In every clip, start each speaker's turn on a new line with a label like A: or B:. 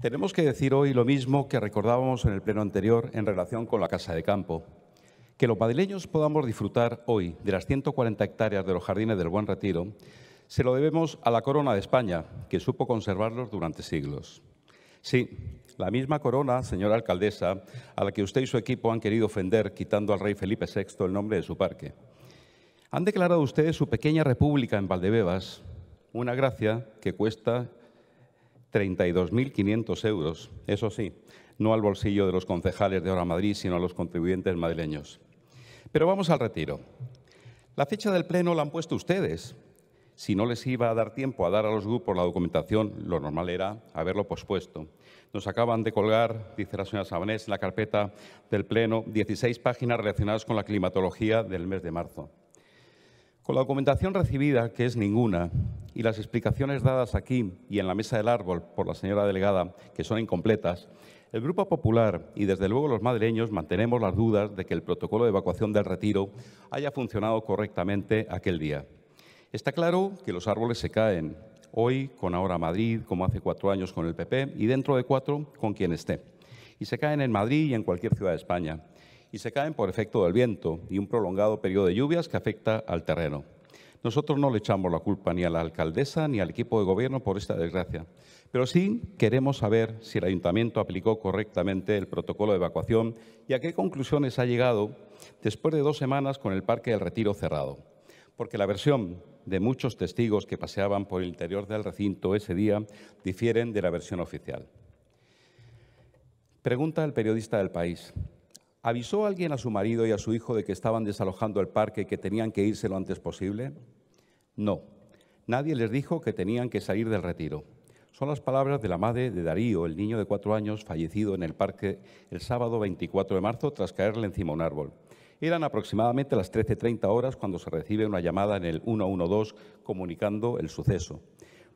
A: Tenemos que decir hoy lo mismo que recordábamos en el pleno anterior en relación con la Casa de Campo. Que los madrileños podamos disfrutar hoy de las 140 hectáreas de los jardines del Buen Retiro, se lo debemos a la corona de España, que supo conservarlos durante siglos. Sí, la misma corona, señora alcaldesa, a la que usted y su equipo han querido ofender quitando al rey Felipe VI el nombre de su parque. Han declarado ustedes su pequeña república en Valdebebas, una gracia que cuesta 32.500 euros, eso sí, no al bolsillo de los concejales de Hora Madrid, sino a los contribuyentes madrileños. Pero vamos al retiro. La fecha del pleno la han puesto ustedes. Si no les iba a dar tiempo a dar a los grupos la documentación, lo normal era haberlo pospuesto. Nos acaban de colgar, dice la señora Sabanés, en la carpeta del Pleno 16 páginas relacionadas con la climatología del mes de marzo. Con la documentación recibida, que es ninguna, y las explicaciones dadas aquí y en la mesa del árbol por la señora delegada, que son incompletas, el Grupo Popular y desde luego los madrileños mantenemos las dudas de que el protocolo de evacuación del retiro haya funcionado correctamente aquel día. Está claro que los árboles se caen, hoy con Ahora Madrid, como hace cuatro años con el PP, y dentro de cuatro con quien esté. Y se caen en Madrid y en cualquier ciudad de España. Y se caen por efecto del viento y un prolongado periodo de lluvias que afecta al terreno. Nosotros no le echamos la culpa ni a la alcaldesa ni al equipo de gobierno por esta desgracia, pero sí queremos saber si el ayuntamiento aplicó correctamente el protocolo de evacuación y a qué conclusiones ha llegado después de dos semanas con el Parque del Retiro cerrado. Porque la versión de muchos testigos que paseaban por el interior del recinto ese día difieren de la versión oficial. Pregunta el periodista del país, ¿Avisó alguien a su marido y a su hijo de que estaban desalojando el parque y que tenían que irse lo antes posible? No. Nadie les dijo que tenían que salir del retiro. Son las palabras de la madre de Darío, el niño de cuatro años fallecido en el parque el sábado 24 de marzo tras caerle encima un árbol. Eran aproximadamente las 13.30 horas cuando se recibe una llamada en el 112 comunicando el suceso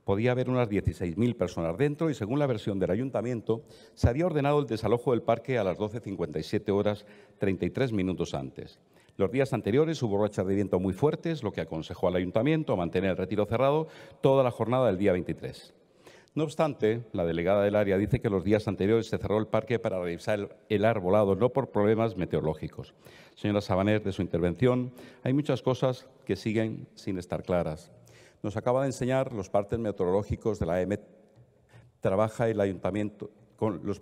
A: podía haber unas 16.000 personas dentro y según la versión del ayuntamiento se había ordenado el desalojo del parque a las 12.57 horas 33 minutos antes. Los días anteriores hubo rachas de viento muy fuertes, lo que aconsejó al ayuntamiento mantener el retiro cerrado toda la jornada del día 23. No obstante, la delegada del área dice que los días anteriores se cerró el parque para revisar el arbolado, no por problemas meteorológicos. Señora Sabaner, de su intervención, hay muchas cosas que siguen sin estar claras nos acaba de enseñar los partes meteorológicos de la EMT. Trabaja el ayuntamiento con los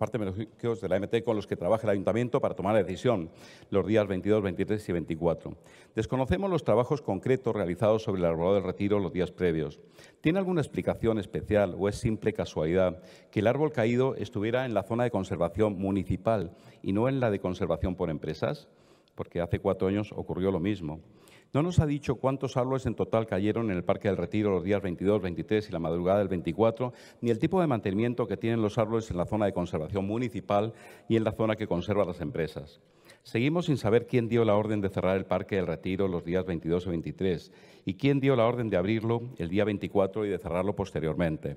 A: de la MT con los que trabaja el ayuntamiento para tomar la decisión los días 22, 23 y 24. Desconocemos los trabajos concretos realizados sobre el arbolado del retiro los días previos. ¿Tiene alguna explicación especial o es simple casualidad que el árbol caído estuviera en la zona de conservación municipal y no en la de conservación por empresas? Porque hace cuatro años ocurrió lo mismo. No nos ha dicho cuántos árboles en total cayeron en el Parque del Retiro los días 22, 23 y la madrugada del 24, ni el tipo de mantenimiento que tienen los árboles en la zona de conservación municipal y en la zona que conservan las empresas. Seguimos sin saber quién dio la orden de cerrar el Parque del Retiro los días 22 y 23 y quién dio la orden de abrirlo el día 24 y de cerrarlo posteriormente.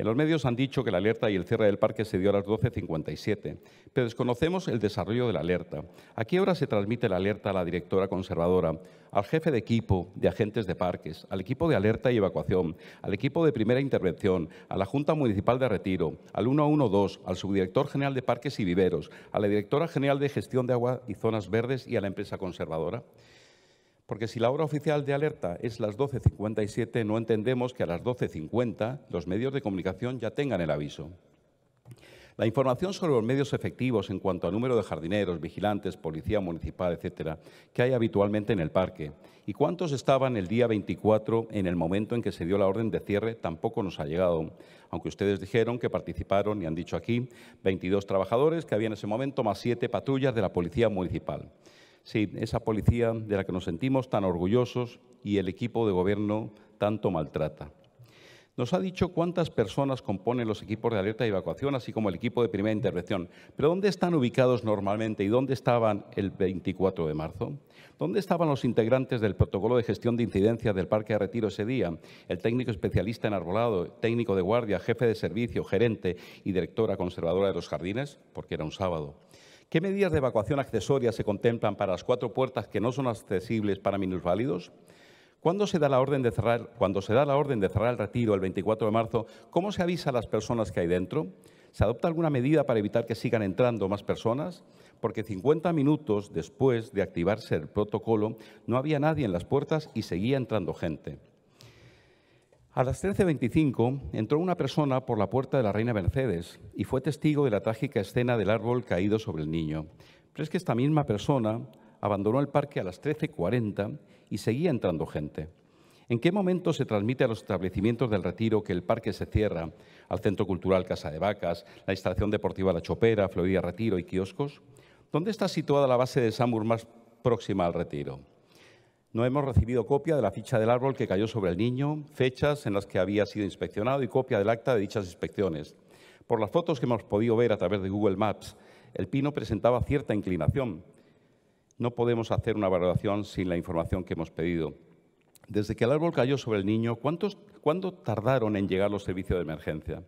A: En los medios han dicho que la alerta y el cierre del parque se dio a las 12.57, pero desconocemos el desarrollo de la alerta. ¿A qué hora se transmite la alerta a la directora conservadora, al jefe de equipo de agentes de parques, al equipo de alerta y evacuación, al equipo de primera intervención, a la Junta Municipal de Retiro, al 112, al subdirector general de Parques y Viveros, a la directora general de Gestión de Agua y Zonas Verdes y a la empresa conservadora? Porque si la hora oficial de alerta es las 12.57, no entendemos que a las 12.50 los medios de comunicación ya tengan el aviso. La información sobre los medios efectivos en cuanto al número de jardineros, vigilantes, policía municipal, etcétera, que hay habitualmente en el parque y cuántos estaban el día 24 en el momento en que se dio la orden de cierre tampoco nos ha llegado, aunque ustedes dijeron que participaron y han dicho aquí 22 trabajadores que había en ese momento más siete patrullas de la policía municipal. Sí, esa policía de la que nos sentimos tan orgullosos y el equipo de gobierno tanto maltrata. Nos ha dicho cuántas personas componen los equipos de alerta y evacuación, así como el equipo de primera intervención. Pero ¿dónde están ubicados normalmente y dónde estaban el 24 de marzo? ¿Dónde estaban los integrantes del protocolo de gestión de incidencias del Parque de Retiro ese día? El técnico especialista en arbolado, técnico de guardia, jefe de servicio, gerente y directora conservadora de los jardines, porque era un sábado. ¿Qué medidas de evacuación accesoria se contemplan para las cuatro puertas que no son accesibles para minusválidos? ¿Cuándo se da la orden de cerrar, se da la orden de cerrar el retiro el 24 de marzo, cómo se avisa a las personas que hay dentro? ¿Se adopta alguna medida para evitar que sigan entrando más personas? Porque 50 minutos después de activarse el protocolo no había nadie en las puertas y seguía entrando gente. A las 13.25 entró una persona por la puerta de la reina Mercedes y fue testigo de la trágica escena del árbol caído sobre el niño. Pero es que esta misma persona abandonó el parque a las 13.40 y seguía entrando gente. ¿En qué momento se transmite a los establecimientos del retiro que el parque se cierra al Centro Cultural Casa de Vacas, la instalación deportiva La Chopera, Florida Retiro y kioscos? ¿Dónde está situada la base de Samur más próxima al retiro? No hemos recibido copia de la ficha del árbol que cayó sobre el niño, fechas en las que había sido inspeccionado y copia del acta de dichas inspecciones. Por las fotos que hemos podido ver a través de Google Maps, el pino presentaba cierta inclinación. No podemos hacer una valoración sin la información que hemos pedido. Desde que el árbol cayó sobre el niño, ¿cuándo tardaron en llegar los servicios de emergencia?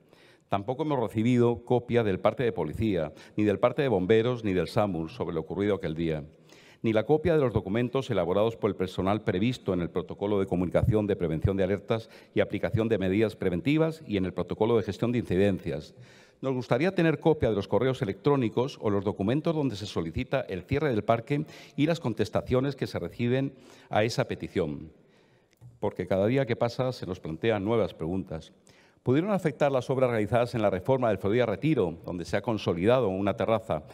A: Tampoco hemos recibido copia del parte de policía, ni del parte de bomberos, ni del SAMUR sobre lo ocurrido aquel día ni la copia de los documentos elaborados por el personal previsto en el protocolo de comunicación de prevención de alertas y aplicación de medidas preventivas y en el protocolo de gestión de incidencias. Nos gustaría tener copia de los correos electrónicos o los documentos donde se solicita el cierre del parque y las contestaciones que se reciben a esa petición, porque cada día que pasa se nos plantean nuevas preguntas. ¿Pudieron afectar las obras realizadas en la reforma del Ferroviario Retiro, donde se ha consolidado una terraza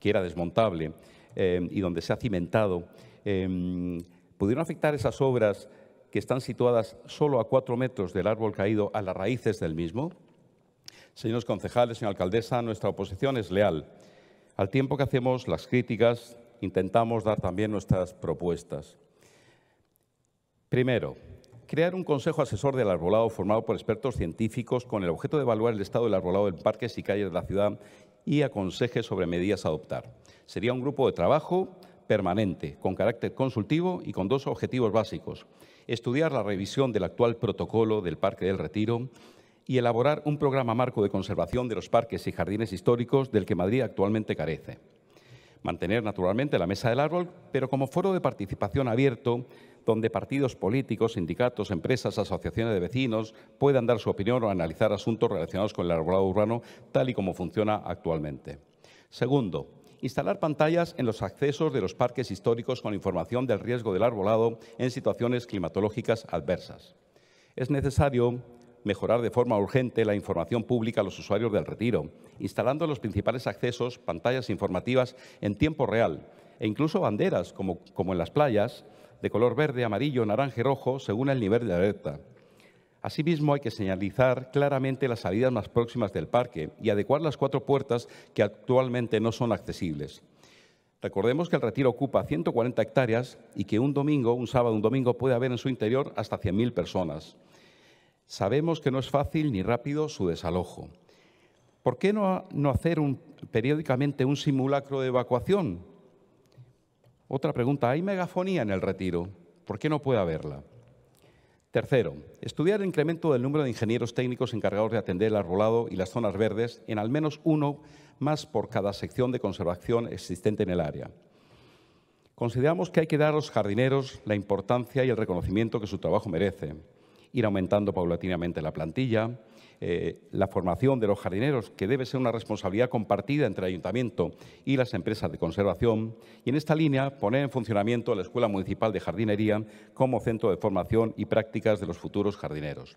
A: que era desmontable? Em, y donde se ha cimentado, em, ¿pudieron afectar esas obras que están situadas solo a cuatro metros del árbol caído a las raíces del mismo? Señores concejales, señora alcaldesa, nuestra oposición es leal. Al tiempo que hacemos las críticas, intentamos dar también nuestras propuestas. Primero, crear un consejo asesor del arbolado formado por expertos científicos con el objeto de evaluar el estado del arbolado en parques y calles de la ciudad y aconseje sobre medidas a adoptar. Sería un grupo de trabajo permanente, con carácter consultivo y con dos objetivos básicos. Estudiar la revisión del actual protocolo del Parque del Retiro y elaborar un programa marco de conservación de los parques y jardines históricos del que Madrid actualmente carece mantener naturalmente la mesa del árbol, pero como foro de participación abierto donde partidos políticos, sindicatos, empresas, asociaciones de vecinos puedan dar su opinión o analizar asuntos relacionados con el arbolado urbano tal y como funciona actualmente. Segundo, instalar pantallas en los accesos de los parques históricos con información del riesgo del arbolado en situaciones climatológicas adversas. Es necesario mejorar de forma urgente la información pública a los usuarios del retiro, instalando los principales accesos pantallas informativas en tiempo real e incluso banderas, como, como en las playas, de color verde, amarillo, naranja y rojo, según el nivel de alerta. Asimismo, hay que señalizar claramente las salidas más próximas del parque y adecuar las cuatro puertas que actualmente no son accesibles. Recordemos que el retiro ocupa 140 hectáreas y que un domingo, un sábado, un domingo puede haber en su interior hasta 100.000 personas. Sabemos que no es fácil ni rápido su desalojo. ¿Por qué no, hacer periódicamente un simulacro de evacuación? Otra pregunta, ¿hay megafonía en el retiro? ¿Por qué no puede haberla? Tercero, estudiar el incremento del número de ingenieros técnicos encargados de atender el arbolado y las zonas verdes en al menos uno más por cada sección de conservación existente en el área. Consideramos que hay que dar a los jardineros la importancia y el reconocimiento que su trabajo merece ir aumentando paulatinamente la plantilla, eh, la formación de los jardineros, que debe ser una responsabilidad compartida entre el ayuntamiento y las empresas de conservación, y en esta línea poner en funcionamiento la Escuela Municipal de Jardinería como centro de formación y prácticas de los futuros jardineros.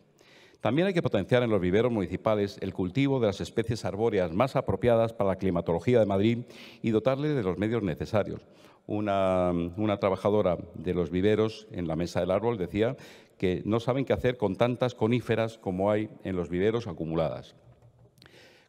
A: También hay que potenciar en los viveros municipales el cultivo de las especies arbóreas más apropiadas para la climatología de Madrid y dotarle de los medios necesarios una, trabajadora de los viveros en la mesa del árbol, decía que no saben qué hacer con tantas coníferas como hay en los viveros acumuladas.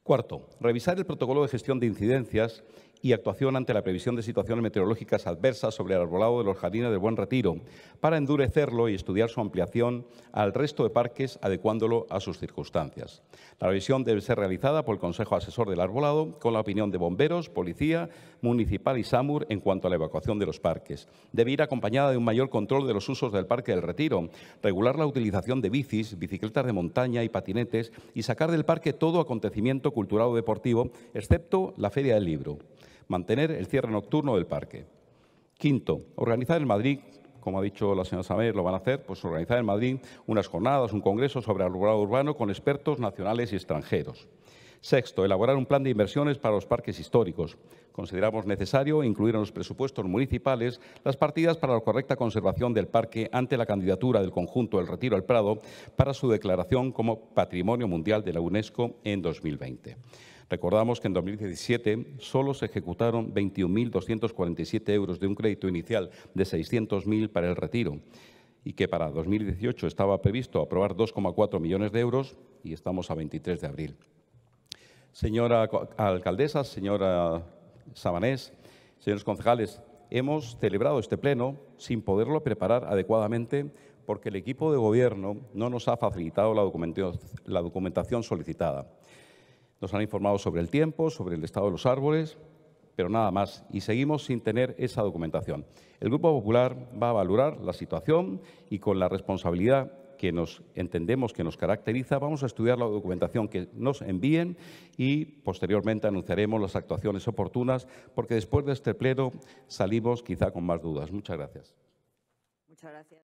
A: Cuarto, revisar el protocolo de gestión de incidencias y actuación ante la previsión de situaciones meteorológicas adversas sobre el arbolado de los jardines del Buen Retiro, para endurecerlo y estudiar su ampliación al resto de parques, adecuándolo a sus circunstancias. La revisión debe ser realizada por el Consejo Asesor del Arbolado, con la opinión de bomberos, policía, municipal y SAMUR en cuanto a la evacuación de los parques. Debe ir acompañada de un mayor control de los usos del Parque del Retiro, regular la utilización de bicis, bicicletas de montaña y patinetes y sacar del parque todo acontecimiento cultural o deportivo, excepto la Feria del Libro mantener el cierre nocturno del parque. Quinto, organizar en Madrid, como ha dicho la señora Samer, lo van a hacer, pues organizar en Madrid unas jornadas, un congreso sobre el urbano con expertos nacionales y extranjeros. Sexto, elaborar un plan de inversiones para los parques históricos. Consideramos necesario incluir en los presupuestos municipales las partidas para la correcta conservación del parque ante la candidatura del conjunto del Retiro al Prado para su declaración como Patrimonio Mundial de la UNESCO en 2020. Recordamos que en 2017 solo se ejecutaron 21.247 euros de un crédito inicial de 600.000 para el retiro y que para 2018 estaba previsto aprobar 2,4 millones de euros y estamos a 23 de abril. Señora alcaldesa, señora Sabanés, señores concejales, hemos celebrado este pleno sin poderlo preparar adecuadamente porque el equipo de gobierno no nos ha facilitado la documentación solicitada. Nos han informado sobre el tiempo, sobre el estado de los árboles, pero nada más, y seguimos sin tener esa documentación. El Grupo Popular va a valorar la situación y con la responsabilidad que nos entendemos que nos caracteriza, vamos a estudiar la documentación que nos envíen y posteriormente anunciaremos las actuaciones oportunas, porque después de este pleno salimos quizá con más dudas. Muchas gracias. Muchas gracias.